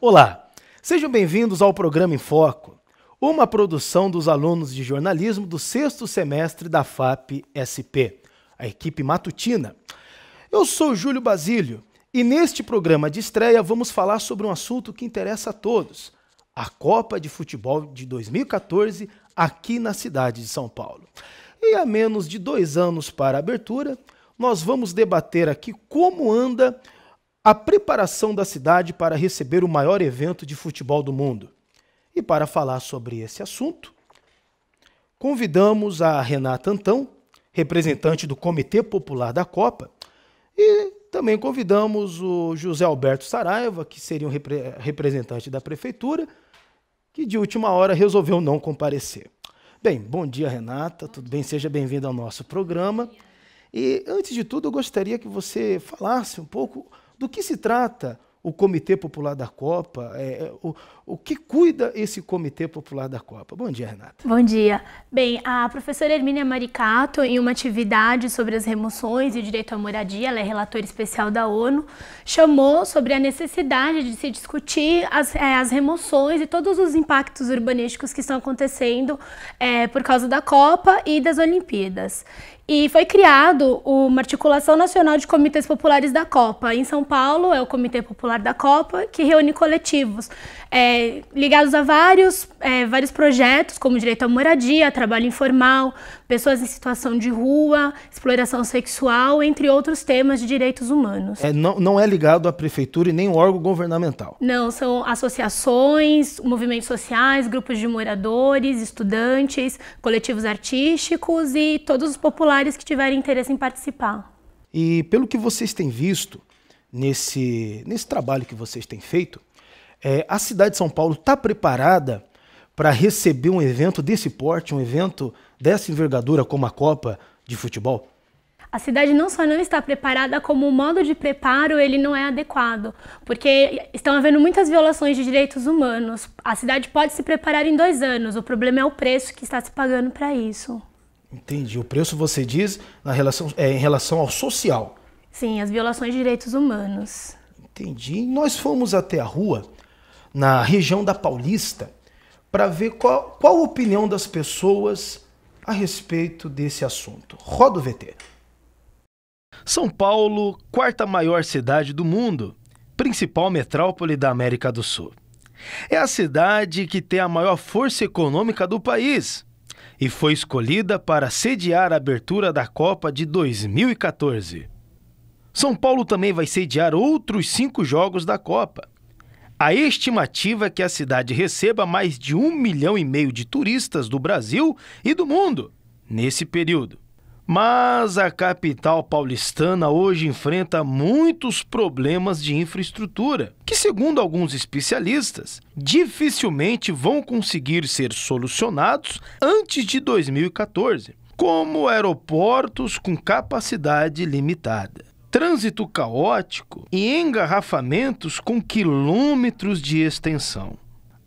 Olá, sejam bem-vindos ao programa em Foco, uma produção dos alunos de jornalismo do sexto semestre da FAP SP, a equipe matutina. Eu sou Júlio Basílio e neste programa de estreia vamos falar sobre um assunto que interessa a todos: a Copa de Futebol de 2014 aqui na cidade de São Paulo. E a menos de dois anos para a abertura, nós vamos debater aqui como anda a preparação da cidade para receber o maior evento de futebol do mundo. E para falar sobre esse assunto, convidamos a Renata Antão, representante do Comitê Popular da Copa, e também convidamos o José Alberto Saraiva, que seria um repre representante da prefeitura, que de última hora resolveu não comparecer. Bem, bom dia, Renata. Tudo bem? Seja bem-vinda ao nosso programa. E antes de tudo, eu gostaria que você falasse um pouco do que se trata o Comitê Popular da Copa? É, é, o, o que cuida esse Comitê Popular da Copa? Bom dia, Renata. Bom dia. Bem, a professora Hermínia Maricato, em uma atividade sobre as remoções e o direito à moradia, ela é relatora especial da ONU, chamou sobre a necessidade de se discutir as, é, as remoções e todos os impactos urbanísticos que estão acontecendo é, por causa da Copa e das Olimpíadas. E foi criado uma articulação nacional de comitês populares da Copa. Em São Paulo é o Comitê Popular da Copa, que reúne coletivos é, ligados a vários, é, vários projetos, como direito à moradia, trabalho informal, pessoas em situação de rua, exploração sexual, entre outros temas de direitos humanos. É, não, não é ligado à prefeitura e nem um órgão governamental. Não, são associações, movimentos sociais, grupos de moradores, estudantes, coletivos artísticos e todos os populares que tiverem interesse em participar. E pelo que vocês têm visto nesse, nesse trabalho que vocês têm feito, é, a cidade de São Paulo está preparada para receber um evento desse porte, um evento dessa envergadura como a Copa de Futebol? A cidade não só não está preparada, como o modo de preparo ele não é adequado, porque estão havendo muitas violações de direitos humanos. A cidade pode se preparar em dois anos, o problema é o preço que está se pagando para isso. Entendi. O preço você diz na relação, é, em relação ao social. Sim, as violações de direitos humanos. Entendi. Nós fomos até a rua, na região da Paulista, para ver qual, qual a opinião das pessoas a respeito desse assunto. Roda o VT. São Paulo, quarta maior cidade do mundo, principal metrópole da América do Sul. É a cidade que tem a maior força econômica do país e foi escolhida para sediar a abertura da Copa de 2014. São Paulo também vai sediar outros cinco jogos da Copa, a estimativa é que a cidade receba mais de um milhão e meio de turistas do Brasil e do mundo nesse período. Mas a capital paulistana hoje enfrenta muitos problemas de infraestrutura, que, segundo alguns especialistas, dificilmente vão conseguir ser solucionados antes de 2014, como aeroportos com capacidade limitada trânsito caótico e engarrafamentos com quilômetros de extensão.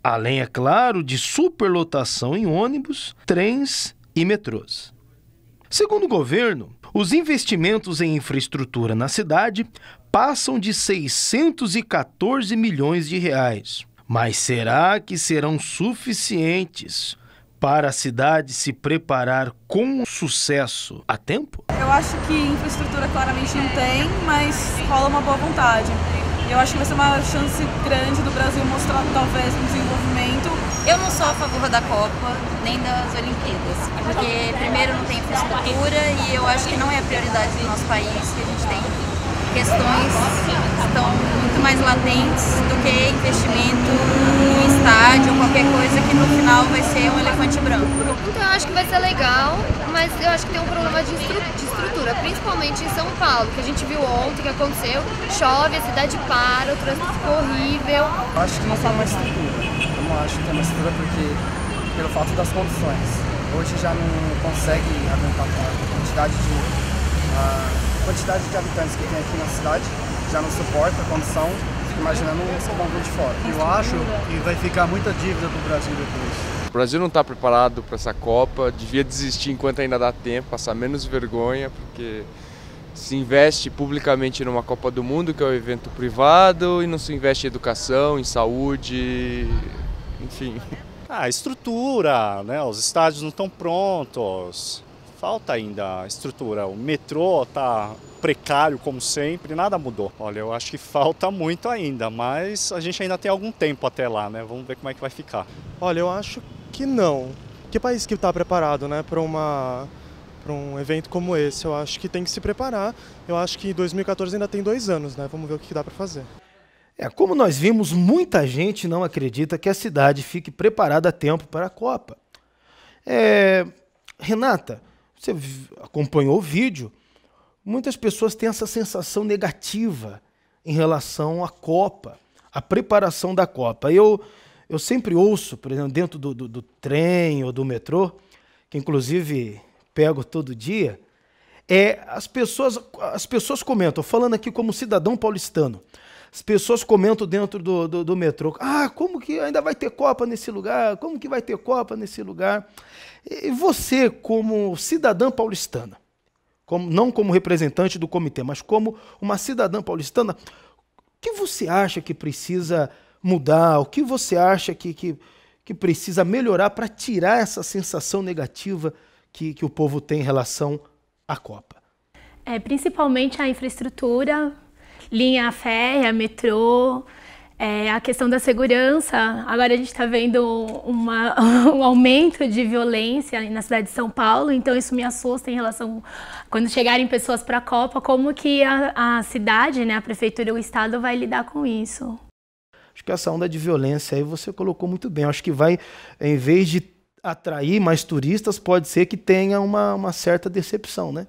Além, é claro, de superlotação em ônibus, trens e metrôs. Segundo o governo, os investimentos em infraestrutura na cidade passam de 614 milhões de reais. Mas será que serão suficientes para a cidade se preparar com sucesso a tempo? Eu acho que infraestrutura claramente não tem, mas rola uma boa vontade. Eu acho que vai ser uma chance grande do Brasil mostrar talvez um desenvolvimento. Eu não sou a favor da Copa nem das Olimpíadas, porque primeiro não tem infraestrutura e eu acho que não é a prioridade do nosso país que a gente tem questões que estão mais latentes do que investimento em estádio ou qualquer coisa que no final vai ser um elefante branco. Então eu acho que vai ser legal, mas eu acho que tem um problema de, de estrutura, principalmente em São Paulo, que a gente viu ontem que aconteceu, chove, a cidade para, o trânsito ficou horrível. Eu acho que não tem tá uma estrutura. Eu não acho que tem uma estrutura porque pelo fato das condições. Hoje já não consegue aguentar a quantidade de a quantidade de habitantes que tem aqui na cidade já não suporta a condição, imaginando um São Paulo de fora. Eu acho que vai ficar muita dívida para o Brasil depois. O Brasil não está preparado para essa Copa, devia desistir enquanto ainda dá tempo, passar menos vergonha, porque se investe publicamente numa Copa do Mundo, que é um evento privado, e não se investe em educação, em saúde, enfim. Ah, estrutura, né? Os estádios não estão prontos. Falta ainda estrutura. O metrô tá precário como sempre, nada mudou. Olha, eu acho que falta muito ainda, mas a gente ainda tem algum tempo até lá, né? Vamos ver como é que vai ficar. Olha, eu acho que não. Que país que está preparado, né, para uma para um evento como esse? Eu acho que tem que se preparar. Eu acho que 2014 ainda tem dois anos, né? Vamos ver o que dá para fazer. É, como nós vimos, muita gente não acredita que a cidade fique preparada a tempo para a Copa. É, Renata, você acompanhou o vídeo muitas pessoas têm essa sensação negativa em relação à Copa, à preparação da Copa. Eu, eu sempre ouço, por exemplo, dentro do, do, do trem ou do metrô, que inclusive pego todo dia, é, as, pessoas, as pessoas comentam, falando aqui como cidadão paulistano, as pessoas comentam dentro do, do, do, metrô, ah, como que ainda vai ter Copa nesse lugar? Como que vai ter Copa nesse lugar? E você, como cidadã paulistana, como, não como representante do comitê, mas como uma cidadã paulistana, o que você acha que precisa mudar? O que você acha que, que, que precisa melhorar para tirar essa sensação negativa que, que o povo tem em relação à Copa? É, principalmente a infraestrutura, linha férrea, metrô, é, a questão da segurança, agora a gente está vendo uma, um aumento de violência na cidade de São Paulo, então isso me assusta em relação quando chegarem pessoas para a Copa, como que a, a, cidade, né, a prefeitura, o estado vai lidar com isso. Acho que essa onda de violência aí você colocou muito bem. Acho que vai, em vez de atrair mais turistas, pode ser que tenha uma, uma certa decepção, né?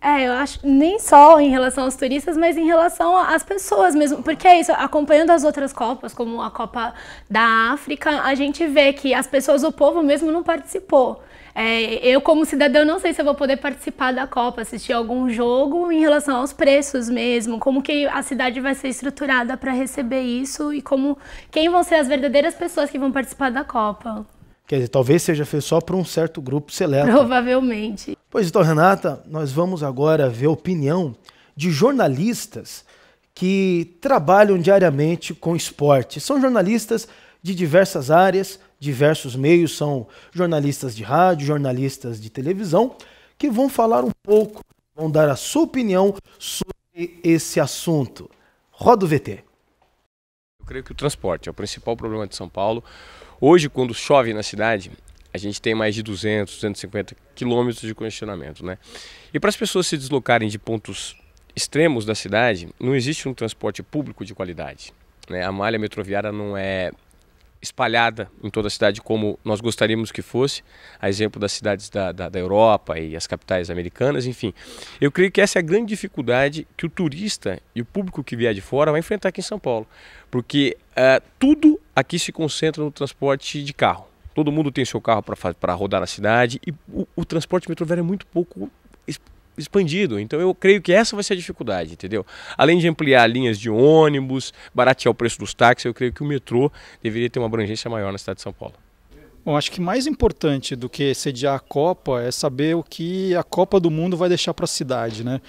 É, eu acho nem só em relação aos turistas, mas em relação às pessoas mesmo. Porque é isso, acompanhando as outras Copas, como a Copa da África, a gente vê que as pessoas, o povo mesmo não participou. É, eu, como cidadão, não sei se eu vou poder participar da Copa, assistir algum jogo em relação aos preços mesmo, como que a cidade vai ser estruturada para receber isso e como quem vão ser as verdadeiras pessoas que vão participar da Copa. Quer dizer, talvez seja feito só para um certo grupo seleto. Provavelmente. Pois então, Renata, nós vamos agora ver a opinião de jornalistas que trabalham diariamente com esporte. São jornalistas de diversas áreas, diversos meios, são jornalistas de rádio, jornalistas de televisão, que vão falar um pouco, vão dar a sua opinião sobre esse assunto. Roda o VT. Eu creio que o transporte é o principal problema de São Paulo Hoje, quando chove na cidade, a gente tem mais de 200, 250 quilômetros de congestionamento, né? E para as pessoas se deslocarem de pontos extremos da cidade, não existe um transporte público de qualidade. Né? A malha metroviária não é espalhada em toda a cidade como nós gostaríamos que fosse, a exemplo das cidades da, da, da, Europa e as capitais americanas, enfim. Eu creio que essa é a grande dificuldade que o turista e o público que vier de fora vai enfrentar aqui em São Paulo, porque uh, tudo aqui se concentra no transporte de carro. Todo mundo tem seu carro para rodar na cidade e o, o transporte metroviário é muito pouco expandido. Então eu creio que essa vai ser a dificuldade, entendeu? Além de ampliar linhas de ônibus, baratear o preço dos táxis, eu creio que o metrô deveria ter uma abrangência maior na cidade de São Paulo. Bom, acho que mais importante do que sediar a Copa é saber o que a Copa do Mundo vai deixar para a cidade, né?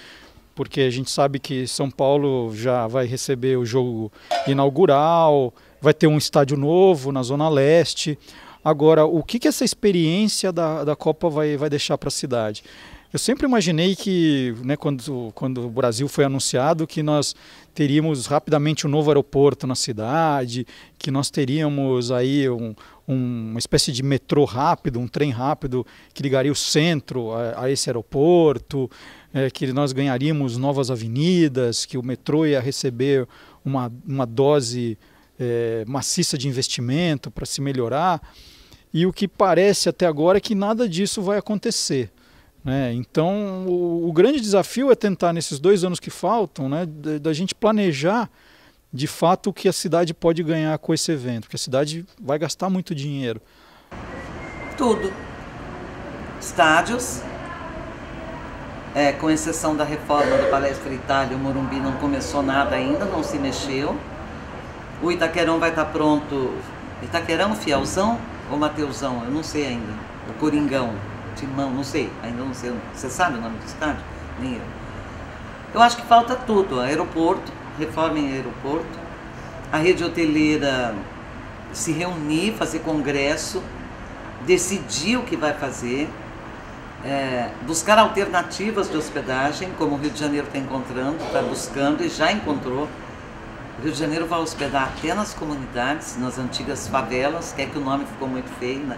Porque a gente sabe que São Paulo já vai receber o jogo inaugural, vai ter um estádio novo na Zona Leste. Agora, o que, que essa experiência da, da Copa vai, vai deixar para a cidade? Eu sempre imaginei que, né, quando, quando o Brasil foi anunciado, que nós teríamos rapidamente um novo aeroporto na cidade, que nós teríamos aí um, um, uma espécie de metrô rápido, um trem rápido que ligaria o centro a, a esse aeroporto, é, que nós ganharíamos novas avenidas, que o metrô ia receber uma, uma dose é, maciça de investimento para se melhorar. E o que parece até agora é que nada disso vai acontecer. Né? Então, o, o, grande desafio é tentar, nesses dois anos que faltam, né, da, da, gente planejar de fato o que a cidade pode ganhar com esse evento, porque a cidade vai gastar muito dinheiro. Tudo: estádios, é, com exceção da reforma do Palestra Itália, o Morumbi não começou nada ainda, não se mexeu. O Itaquerão vai estar tá pronto. Itaquerão, Fielzão ou Mateusão? Eu não sei ainda. O Coringão. Timão, não sei, ainda não sei. Você sabe o nome do estádio? Nem eu. Eu acho que falta tudo: aeroporto, reforma em aeroporto, a rede hoteleira se reunir, fazer congresso, decidir o que vai fazer, é, buscar alternativas de hospedagem, como o Rio de Janeiro está encontrando, está buscando e já encontrou. O Rio de Janeiro vai hospedar até nas comunidades, nas antigas favelas, que é que o nome ficou muito feio, né?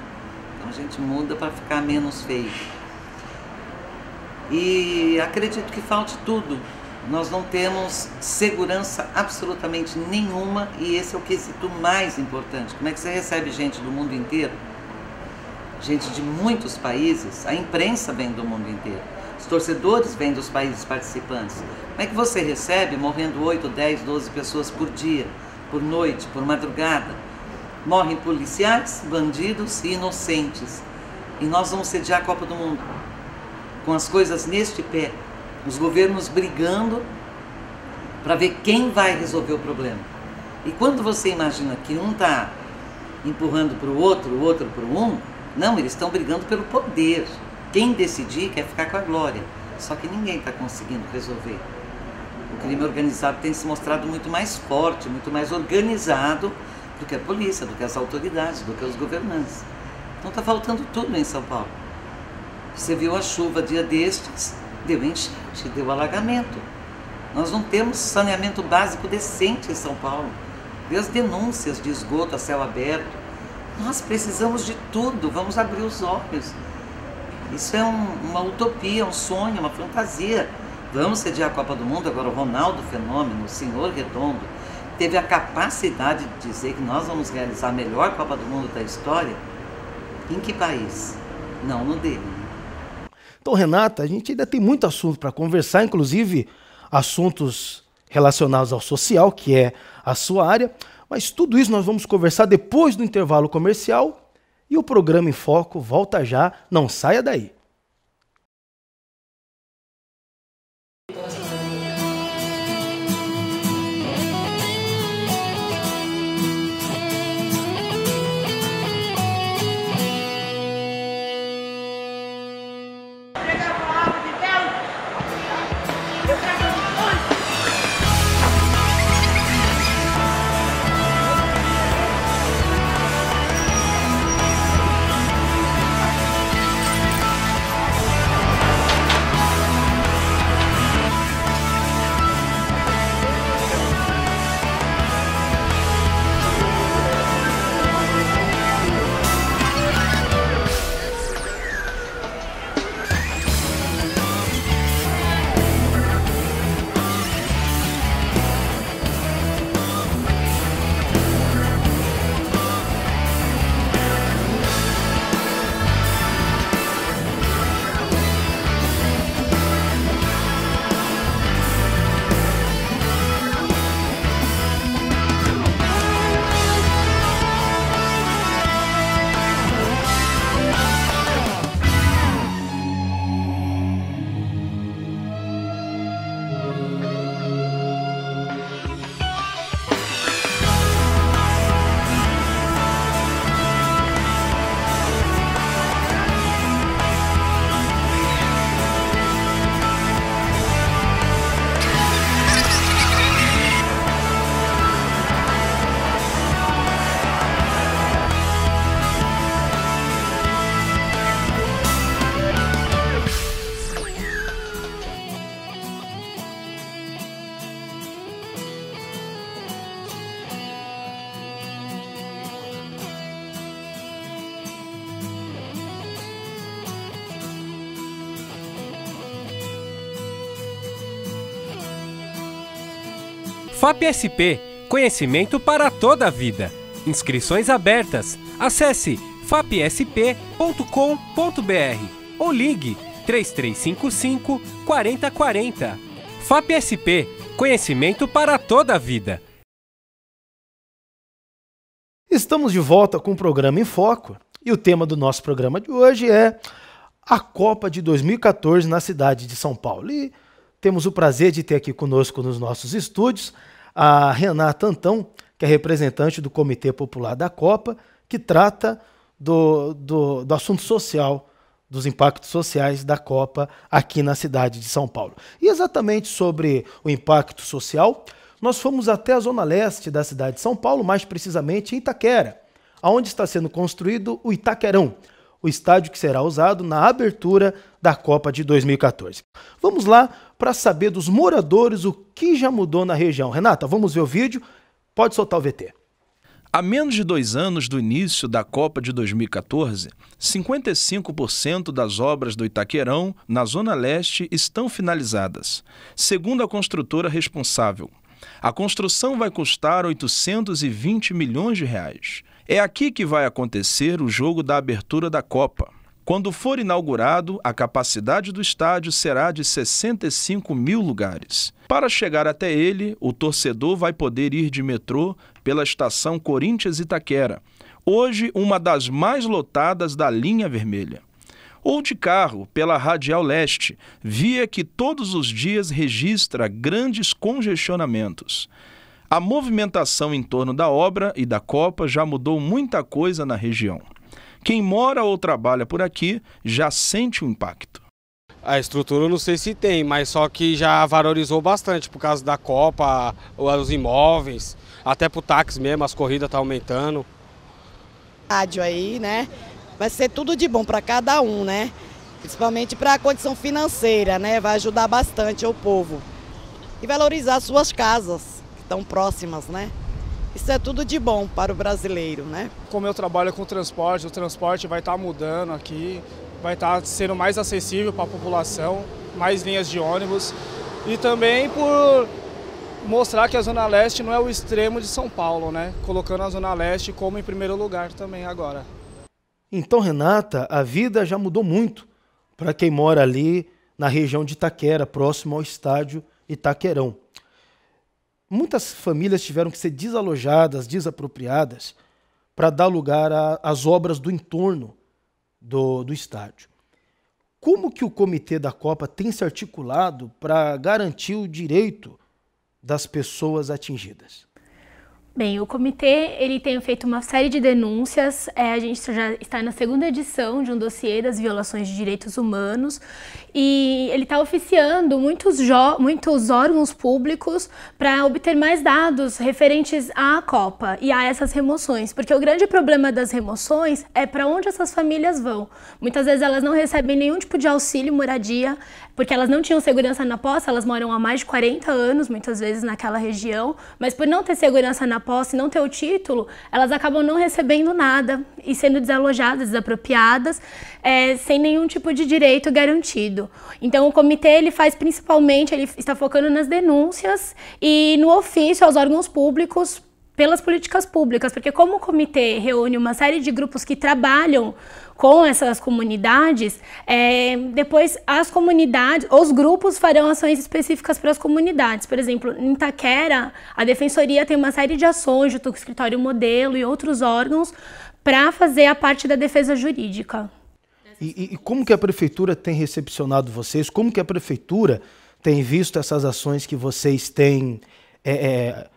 A gente muda para ficar menos feio. E acredito que falte tudo. Nós não temos segurança absolutamente nenhuma e esse é o quesito mais importante. Como é que você recebe gente do mundo inteiro? Gente de muitos países, a imprensa vem do mundo inteiro, os torcedores vêm dos países participantes. Como é que você recebe morrendo 8, 10, 12 pessoas por dia, por noite, por madrugada? Morrem policiais, bandidos e inocentes. E nós vamos sediar a Copa do Mundo com as coisas neste pé, os governos brigando para ver quem vai resolver o problema. E quando você imagina que um está empurrando para o outro, o outro para o um, não, eles estão brigando pelo poder. Quem decidir quer ficar com a glória. Só que ninguém está conseguindo resolver. O crime organizado tem se mostrado muito mais forte, muito mais organizado do que a polícia, do que as autoridades, do que os governantes. Então está faltando tudo em São Paulo. Você viu a chuva dia destes, deu enchente, deu alagamento. Nós não temos saneamento básico decente em São Paulo. Deu as denúncias de esgoto a céu aberto. Nós precisamos de tudo, vamos abrir os olhos. Isso é um, uma utopia, um sonho, uma fantasia. Vamos sediar a Copa do Mundo, agora o Ronaldo Fenômeno, o Senhor Redondo, teve a capacidade de dizer que nós vamos realizar a melhor Copa do Mundo da história, em que país? Não no dele. Então, Renata, a gente ainda tem muito assunto para conversar, inclusive assuntos relacionados ao social, que é a sua área. Mas tudo isso nós vamos conversar depois do intervalo comercial e o programa em foco volta já, não saia daí. FAPSP Conhecimento para toda a vida. Inscrições abertas. Acesse fapsp.com.br ou ligue 3355 4040. FAPSP Conhecimento para toda a vida. Estamos de volta com o programa em Foco e o tema do nosso programa de hoje é a Copa de 2014 na cidade de São Paulo. E temos o prazer de ter aqui conosco nos nossos estúdios a Renata Antão, que é representante do Comitê Popular da Copa, que trata do, do, do assunto social, dos impactos sociais da Copa aqui na cidade de São Paulo. E exatamente sobre o impacto social, nós fomos até a zona leste da cidade de São Paulo, mais precisamente em Itaquera, onde está sendo construído o Itaquerão, o estádio que será usado na abertura da Copa de 2014. Vamos lá para saber dos moradores o que já mudou na região. Renata, vamos ver o vídeo? Pode soltar o VT. A menos de dois anos do início da Copa de 2014, 55% das obras do Itaquerão, na Zona Leste, estão finalizadas, segundo a construtora responsável. A construção vai custar 820 milhões de reais. É aqui que vai acontecer o jogo da abertura da Copa. Quando for inaugurado, a capacidade do estádio será de 65 mil lugares. Para chegar até ele, o torcedor vai poder ir de metrô pela estação Corinthians Itaquera, hoje uma das mais lotadas da linha vermelha. Ou de carro pela Radial Leste, via que todos os dias registra grandes congestionamentos. A movimentação em torno da obra e da Copa já mudou muita coisa na região. Quem mora ou trabalha por aqui já sente o impacto. A estrutura não sei se tem, mas só que já valorizou bastante por causa da Copa, os imóveis, até pro táxi mesmo, as corridas estão tá aumentando. Rádio aí, né? Vai ser tudo de bom para cada um, né? Principalmente para a condição financeira, né? Vai ajudar bastante o povo. E valorizar suas casas tão próximas, né? Isso é tudo de bom para o brasileiro, né? Como eu trabalho com transporte, o transporte vai estar tá mudando aqui, vai estar tá sendo mais acessível para a população, mais linhas de ônibus e também por mostrar que a Zona Leste não é o extremo de São Paulo, né? Colocando a Zona Leste como em primeiro lugar também agora. Então, Renata, a vida já mudou muito para quem mora ali na região de Itaquera, próximo ao estádio Itaquerão. Muitas famílias tiveram que ser desalojadas, desapropriadas, para dar lugar às obras do entorno do, do estádio. Como que o comitê da Copa tem se articulado para garantir o direito das pessoas atingidas? Bem, o comitê ele tem feito uma série de denúncias. É, a gente já está na segunda edição de um dossiê das violações de direitos humanos e ele está oficiando muitos, muitos órgãos públicos para obter mais dados referentes à Copa e a essas remoções, porque o grande problema das remoções é para onde essas famílias vão. Muitas vezes elas não recebem nenhum tipo de auxílio moradia, porque elas não tinham segurança na posse, elas moram há mais de 40 anos, muitas vezes, naquela região, mas por não ter segurança na posse, não ter o título, elas acabam não recebendo nada e sendo desalojadas, desapropriadas, é, sem nenhum tipo de direito garantido. Então o comitê ele faz principalmente, ele está focando nas denúncias e no ofício aos órgãos públicos pelas políticas públicas, porque como o comitê reúne uma série de grupos que trabalham com essas comunidades, é, depois as comunidades, os grupos farão ações específicas para as comunidades. Por exemplo, em Itaquera, a Defensoria tem uma série de ações, junto com o Escritório Modelo e outros órgãos, para fazer a parte da defesa jurídica. E, e, como que a prefeitura tem recepcionado vocês? Como que a prefeitura tem visto essas ações que vocês têm é, é,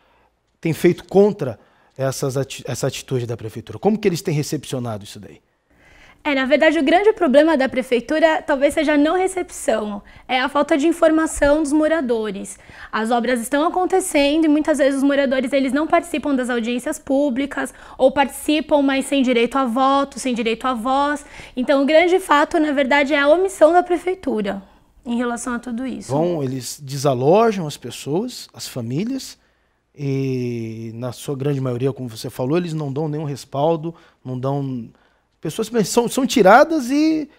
Têm feito contra essas ati essa atitude da prefeitura? Como que eles têm recepcionado isso daí? É, na verdade, o grande problema da prefeitura talvez seja a não recepção, é a falta de informação dos moradores. As obras estão acontecendo e muitas vezes os moradores eles não participam das audiências públicas ou participam, mas sem direito a voto, sem direito a voz. Então, o grande fato, na verdade, é a omissão da prefeitura em relação a tudo isso. Bom, eles desalojam as pessoas, as famílias, e na sua grande maioria, como você falou, eles não dão nenhum respaldo, não dão. Pessoas são, são tiradas e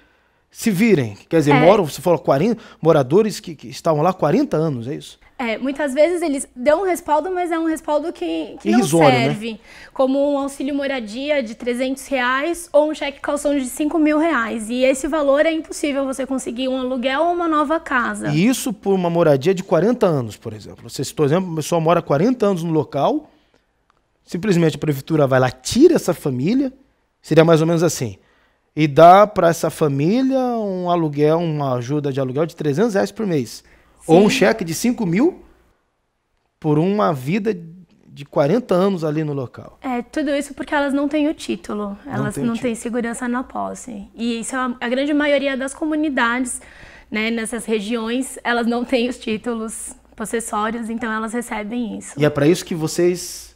se virem. Quer dizer, é. moram, você falou, 40 moradores que, que estavam lá 40 anos, é isso? É, muitas vezes eles dão um respaldo, mas é um respaldo que, que Irrisório, não né? serve. Né? Como um auxílio moradia de 300 reais ou um cheque calção de 5 mil reais. E esse valor é impossível você conseguir um aluguel ou uma nova casa. E isso por uma moradia de 40 anos, por exemplo. Você, por exemplo, uma pessoa mora 40 anos no local, simplesmente a prefeitura vai lá, tira essa família, seria mais ou menos assim, e dá para essa família um aluguel, uma ajuda de aluguel de 300 reais por mês. Ou um cheque de 5 mil por uma vida de 40 anos ali no local. É, tudo isso porque elas não têm o título, elas não têm, não têm segurança na posse. E isso é a, a grande maioria das comunidades, né, nessas regiões, elas não têm os títulos possessórios, então elas recebem isso. E é para isso que vocês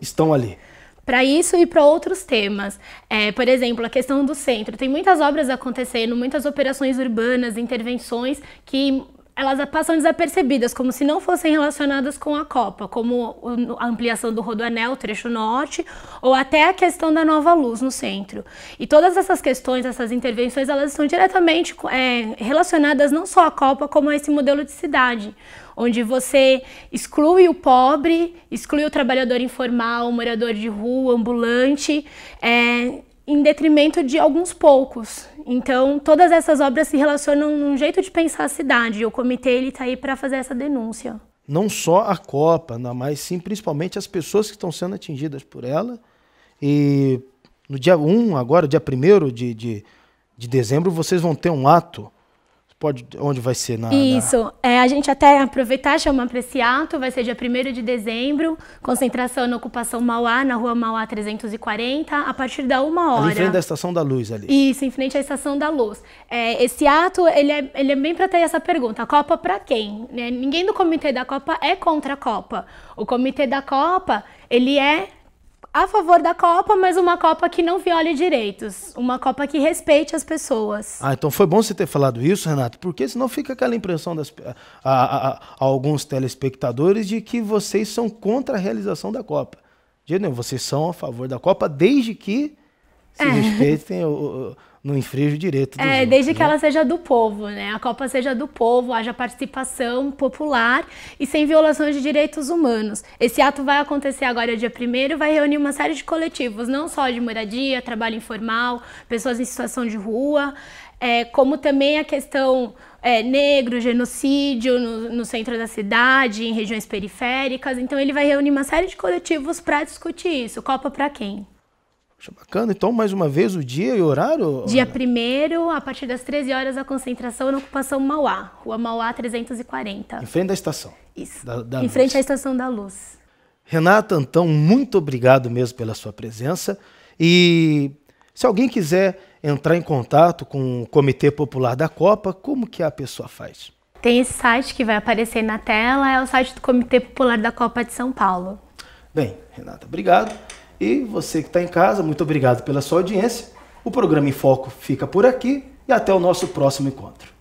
estão ali para isso e para outros temas. É, por exemplo, a questão do centro. Tem muitas obras acontecendo, muitas operações urbanas, intervenções que elas passam desapercebidas, como se não fossem relacionadas com a Copa, como a ampliação do Rodoanel, trecho norte, ou até a questão da nova luz no centro. E todas essas questões, essas intervenções, elas estão diretamente é, relacionadas não só à Copa, como a esse modelo de cidade onde você exclui o pobre, exclui o trabalhador informal, o morador de rua, ambulante, é, em detrimento de alguns poucos. Então, todas essas obras se relacionam num jeito de pensar a cidade. O comitê ele está aí para fazer essa denúncia. Não só a Copa, mas sim principalmente as pessoas que estão sendo atingidas por ela. E no dia 1, agora, dia 1 de, de, de dezembro, vocês vão ter um ato Pode, onde vai ser na. Isso. Na... É, a gente até aproveitar e chamar para esse ato, vai ser dia 1 de dezembro, concentração na ocupação Mauá, na rua Mauá 340, a partir da uma hora. Ali em frente à Estação da Luz ali. Isso, em frente à Estação da Luz. É, esse ato, ele é, ele é bem para ter essa pergunta: a Copa para quem? Né? Ninguém do comitê da Copa é contra a Copa. O comitê da Copa, ele é a favor da Copa, mas uma Copa que não viole direitos, uma Copa que respeite as pessoas. Ah, então foi bom você ter falado isso, Renato, porque senão fica aquela impressão das, a, a, a alguns telespectadores de que vocês são contra a realização da Copa. De vocês são a favor da Copa desde que se é. respeitem o, não infringe o direito. é, outros, desde né? que ela seja do povo, né? A Copa seja do povo, haja participação popular e sem violações de direitos humanos. Esse ato vai acontecer agora, dia 1 vai reunir uma série de coletivos, não só de moradia, trabalho informal, pessoas em situação de rua, é, como também a questão é, negro, genocídio no, no, centro da cidade, em regiões periféricas. Então, ele vai reunir uma série de coletivos para discutir isso. Copa para quem? Poxa, bacana. Então, mais uma vez, o dia e o horário? Dia 1 a partir das 13 horas, a concentração na ocupação Mauá, Rua Mauá 340. Em frente à estação. Isso. Da, da em luz. frente à estação da luz. Renata, então, muito obrigado mesmo pela sua presença. E se alguém quiser entrar em contato com o Comitê Popular da Copa, como que a pessoa faz? Tem esse site que vai aparecer na tela, é o site do Comitê Popular da Copa de São Paulo. Bem, Renata, obrigado. E você que está em casa, muito obrigado pela sua audiência. O programa em Foco fica por aqui e até o nosso próximo encontro.